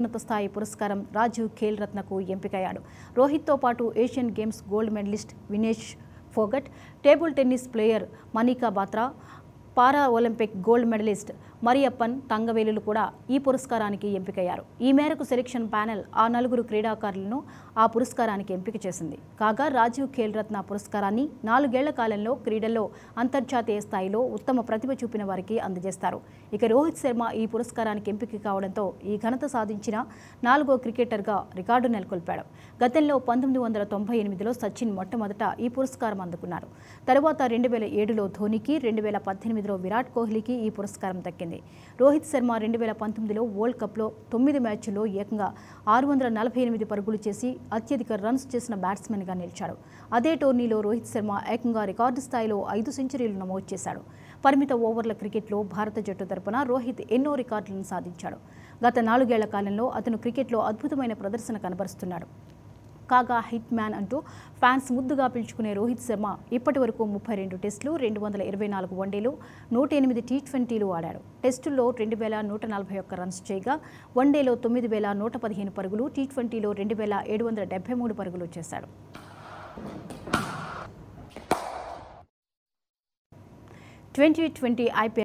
ఉన్నత స్థాయి పురస్కారం రాజీవ్ ఖేల్ రత్నకు ఎంపికయ్యాడు రోహిత్తో పాటు Asian games gold medallist Vinesh Phogat table tennis player Manika Batra para Olympic gold medallist Mariyappan తంగవేలులు కూడా ఈ పురస్కారానికి ఎంపికయ్యారు ఈ మేరకు సెలెక్షన్ ప్యానెల్ ఆ నలుగురు క్రీడాకారులను ఆ పురస్కారానికి ఎంపిక చేసింది కాగా రాజీవ్ ఖేల్రత్న పురస్కారాన్ని నాలుగేళ్ల కాలంలో క్రీడల్లో అంతర్జాతీయ స్థాయిలో ఉత్తమ ప్రతిభ చూపిన వారికి అందజేస్తారు ఇక రోహిత్ శర్మ ఈ పురస్కారానికి ఎంపిక కావడంతో ఈ ఘనత సాధించిన నాలుగో క్రికెటర్గా రికార్డు నెలకొల్పాడు గతంలో పంతొమ్మిది వందల తొంభై ఎనిమిదిలో సచిన్ మొట్టమొదట ఈ పురస్కారం అందుకున్నారు తరువాత రెండు వేల ఏడులో ధోనికి రెండు వేల పద్దెనిమిది ఎనిమిదిలో విరాట్ కోహ్లీకి ఈ పురస్కారం దక్కింది రోహిత్ శర్మ రెండు వేల పంతొమ్మిదిలో వరల్డ్ కప్లో తొమ్మిది మ్యాచ్ల్లో ఏకంగా ఆరు వందల నలభై ఎనిమిది పరుగులు చేసి అత్యధిక రన్స్ చేసిన బ్యాట్స్మెన్గా నిలిచాడు అదే టోర్నీలో రోహిత్ శర్మ ఏకంగా రికార్డు స్థాయిలో ఐదు సెంచరీలు నమోదు చేశాడు పరిమిత ఓవర్ల క్రికెట్లో భారత జట్టు తరపున రోహిత్ ఎన్నో రికార్డులను సాధించాడు గత నాలుగేళ్ల కాలంలో అతను క్రికెట్లో అద్భుతమైన ప్రదర్శన కనబరుస్తున్నాడు కాగా హిట్ మ్యాన్ అంటూ ఫ్యాన్స్ ముద్దుగా పిలుచుకునే రోహిత్ శర్మ ఇప్పటి వరకు ముప్పై రెండు టెస్టులు రెండు వందల ఇరవై నాలుగు వన్డేలు నూట ఎనిమిది టీ ట్వంటీలు ఆడాడు టెస్టుల్లో రెండు వేల నూట నలభై ఒక్క రన్స్ చేయగా వన్డేలో తొమ్మిది వేల నూట పదిహేను పరుగులు టీ ట్వంటీలో రెండు వేల ఏడు వందల డెబ్బై మూడు పరుగులు చేశాడు ట్వంటీ ట్వంటీ ఐపీఎల్